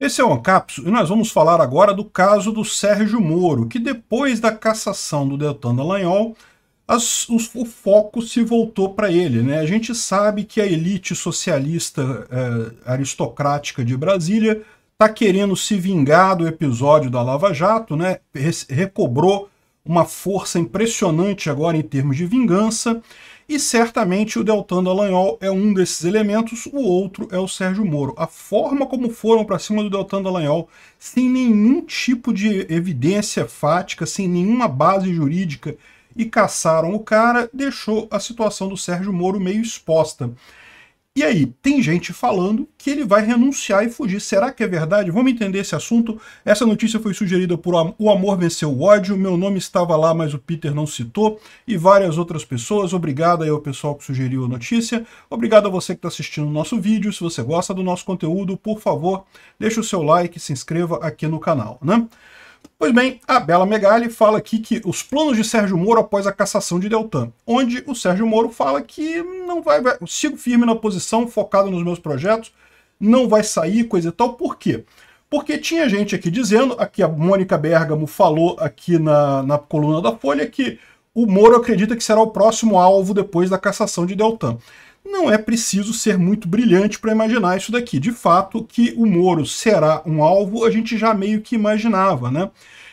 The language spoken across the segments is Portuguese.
Esse é o Ancaps e nós vamos falar agora do caso do Sérgio Moro, que depois da cassação do Deltan Dallagnol, as, o, o, foco se voltou para ele. Né? A gente sabe que a elite socialista eh, aristocrática de Brasília está querendo se vingar do episódio da Lava Jato, né? recobrou uma força impressionante agora em termos de vingança, e certamente o Deltando Dallagnol é um desses elementos, o outro é o Sérgio Moro. A forma como foram para cima do Deltando Dallagnol, sem nenhum tipo de evidência fática, sem nenhuma base jurídica, e caçaram o cara, deixou a situação do Sérgio Moro meio exposta. E aí, tem gente falando que ele vai renunciar e fugir. Será que é verdade? Vamos entender esse assunto. Essa notícia foi sugerida por O Amor Venceu o Ódio, meu nome estava lá, mas o Peter não citou, e várias outras pessoas. Obrigado aí ao pessoal que sugeriu a notícia. Obrigado a você que está assistindo o nosso vídeo. Se você gosta do nosso conteúdo, por favor, deixe o seu like, e se inscreva aqui no canal, né? Pois bem, a Bela Megali fala aqui que os planos de Sérgio Moro após a cassação de Deltan, onde o Sérgio Moro fala que não vai, vai sigo firme na posição, focado nos meus projetos, não vai sair, coisa e tal. Por quê? Porque tinha gente aqui dizendo, aqui a Mônica Bergamo falou aqui na, na coluna da Folha, que o Moro acredita que será o próximo alvo depois da cassação de Deltan não é preciso ser muito brilhante para imaginar isso daqui. De fato, que o Moro será um alvo, a gente já meio que imaginava, né?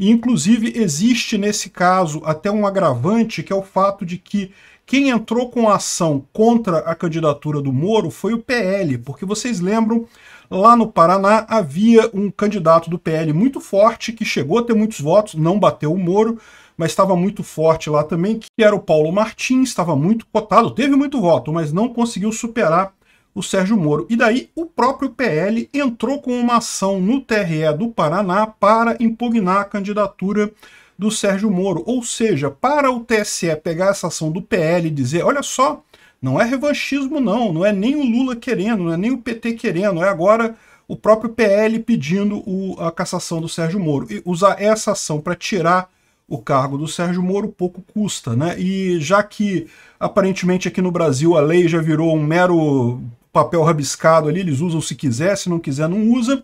E, inclusive, existe nesse caso até um agravante, que é o fato de que quem entrou com a ação contra a candidatura do Moro foi o PL, porque vocês lembram, lá no Paraná havia um candidato do PL muito forte que chegou a ter muitos votos, não bateu o Moro, mas estava muito forte lá também, que era o Paulo Martins, estava muito cotado, teve muito voto, mas não conseguiu superar o Sérgio Moro. E daí o próprio PL entrou com uma ação no TRE do Paraná para impugnar a candidatura do Sérgio Moro. Ou seja, para o TSE pegar essa ação do PL e dizer, olha só, não é revanchismo não, não é nem o Lula querendo, não é nem o PT querendo, é agora o próprio PL pedindo o, a cassação do Sérgio Moro. E usar essa ação para tirar o cargo do Sérgio Moro pouco custa, né? E já que aparentemente aqui no Brasil a lei já virou um mero papel rabiscado ali, eles usam se quiser, se não quiser não usa.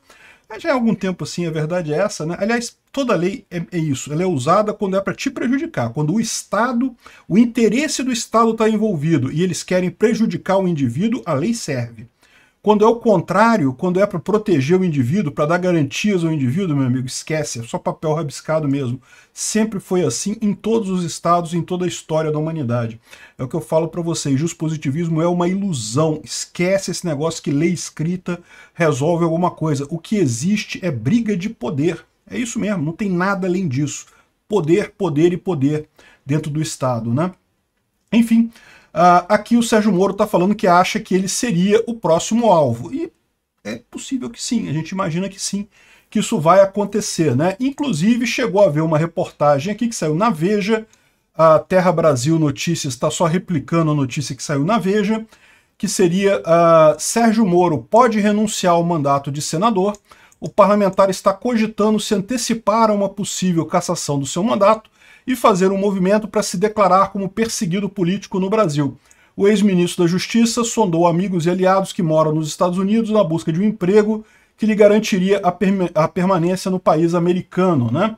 Já há é algum tempo assim, a verdade é essa, né? Aliás, toda lei é, é isso, ela é usada quando é para te prejudicar, quando o Estado, o interesse do Estado está envolvido e eles querem prejudicar o indivíduo, a lei serve. Quando é o contrário, quando é para proteger o indivíduo, para dar garantias ao indivíduo, meu amigo, esquece, é só papel rabiscado mesmo. Sempre foi assim em todos os estados, em toda a história da humanidade. É o que eu falo para vocês, positivismo é uma ilusão. Esquece esse negócio que lei escrita resolve alguma coisa. O que existe é briga de poder. É isso mesmo, não tem nada além disso. Poder, poder e poder dentro do Estado, né? Enfim, Uh, aqui o Sérgio Moro está falando que acha que ele seria o próximo alvo. E é possível que sim, a gente imagina que sim, que isso vai acontecer. Né? Inclusive, chegou a haver uma reportagem aqui que saiu na Veja, a Terra Brasil Notícias está só replicando a notícia que saiu na Veja, que seria uh, Sérgio Moro pode renunciar ao mandato de senador. O parlamentar está cogitando se antecipar a uma possível cassação do seu mandato e fazer um movimento para se declarar como perseguido político no Brasil. O ex-ministro da Justiça sondou amigos e aliados que moram nos Estados Unidos na busca de um emprego que lhe garantiria a, permanência no país americano, né?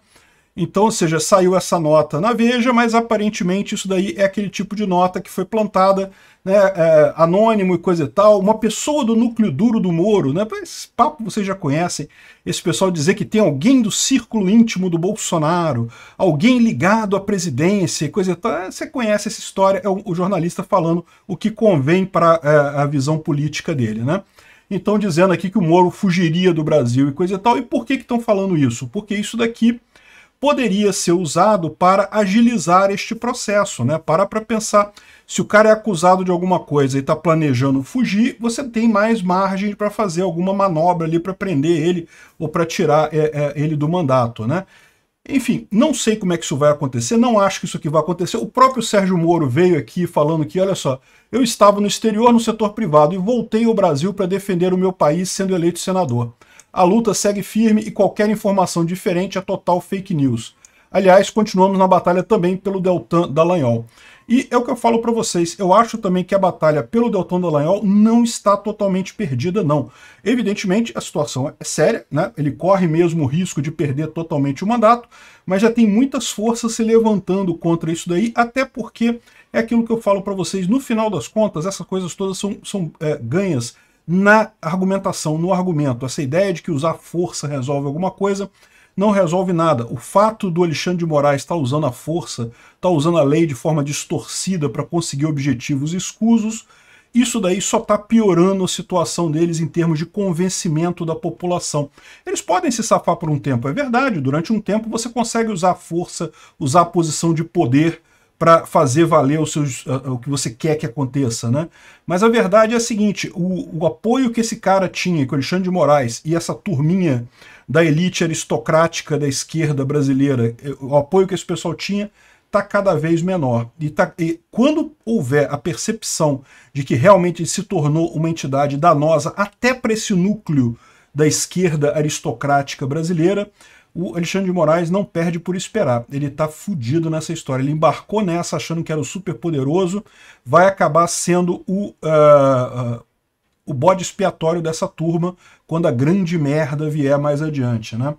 Então, ou seja, saiu essa nota na Veja, mas aparentemente isso daí é aquele tipo de nota que foi plantada, né, é, anônimo e coisa e tal. Uma pessoa do núcleo duro do Moro, né, esse papo vocês já conhecem, esse pessoal dizer que tem alguém do círculo íntimo do Bolsonaro, alguém ligado à presidência e coisa e tal. É, você conhece essa história, é o, o jornalista falando o que convém para é, a visão política dele, né? Então, dizendo aqui que o Moro fugiria do Brasil e coisa e tal. E por que estão falando isso? Porque isso daqui poderia ser usado para agilizar este processo, né? Para para pensar se o cara é acusado de alguma coisa e está planejando fugir, você tem mais margem para fazer alguma manobra ali para prender ele ou para tirar é, é, ele do mandato, né? Enfim, não sei como é que isso vai acontecer, não acho que isso aqui vai acontecer. O próprio Sérgio Moro veio aqui falando que, olha só, eu estava no exterior, no setor privado, e voltei ao Brasil para defender o meu país sendo eleito senador. A luta segue firme e qualquer informação diferente é total fake news. Aliás, continuamos na batalha também pelo Deltan Dallagnol. E é o que eu falo para vocês, eu acho também que a batalha pelo Deltan Dallagnol não está totalmente perdida, não. Evidentemente, a situação é séria, né? ele corre mesmo o risco de perder totalmente o mandato, mas já tem muitas forças se levantando contra isso daí, até porque é aquilo que eu falo para vocês, no final das contas, essas coisas todas são, são é, ganhas na argumentação, no argumento. Essa ideia de que usar força resolve alguma coisa não resolve nada. O fato do Alexandre de Moraes estar tá usando a força, estar tá usando a lei de forma distorcida para conseguir objetivos escusos, isso daí só está piorando a situação deles em termos de convencimento da população. Eles podem se safar por um tempo, é verdade, durante um tempo você consegue usar a força, usar a posição de poder para fazer valer os seus, uh, o que você quer que aconteça, né? Mas a verdade é a seguinte, o, o apoio que esse cara tinha, que o Alexandre de Moraes e essa turminha da elite aristocrática da esquerda brasileira, eh, o apoio que esse pessoal tinha está cada vez menor. E, tá, e, quando houver a percepção de que realmente se tornou uma entidade danosa até para esse núcleo da esquerda aristocrática brasileira, o Alexandre de Moraes não perde por esperar. Ele está fudido nessa história. Ele embarcou nessa achando que era o super poderoso, vai acabar sendo o, uh, uh, o bode expiatório dessa turma quando a grande merda vier mais adiante. Né?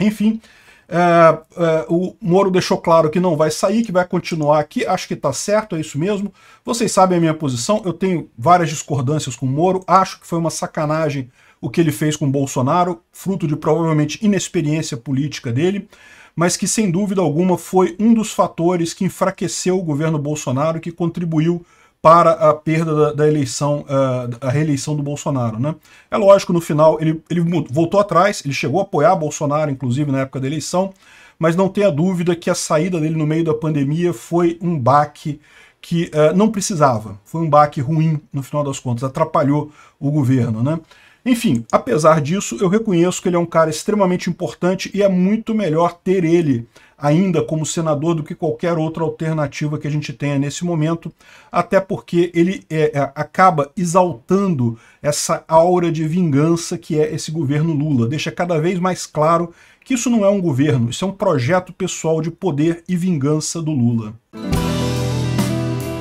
Enfim, uh, o Moro deixou claro que não vai sair, que vai continuar aqui. Acho que está certo, é isso mesmo. Vocês sabem a minha posição. Eu tenho várias discordâncias com o Moro. Acho que foi uma sacanagem o que ele fez com Bolsonaro, fruto de provavelmente inexperiência política dele, mas que sem dúvida alguma foi um dos fatores que enfraqueceu o governo Bolsonaro, que contribuiu para a perda da, da eleição, uh, a reeleição do Bolsonaro. Né? É lógico, no final ele, ele voltou atrás, ele chegou a apoiar Bolsonaro, inclusive, na época da eleição, mas não tenha dúvida que a saída dele no meio da pandemia foi um baque que uh, não precisava. Foi um baque ruim, no final das contas, atrapalhou o governo. Né? Enfim, apesar disso, eu reconheço que ele é um cara extremamente importante e é muito melhor ter ele ainda como senador do que qualquer outra alternativa que a gente tenha nesse momento, até porque ele é, é, acaba exaltando essa aura de vingança que é esse governo Lula. Deixa cada vez mais claro que isso não é um governo, isso é um projeto pessoal de poder e vingança do Lula.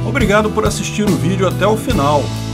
Obrigado por assistir o vídeo até o final.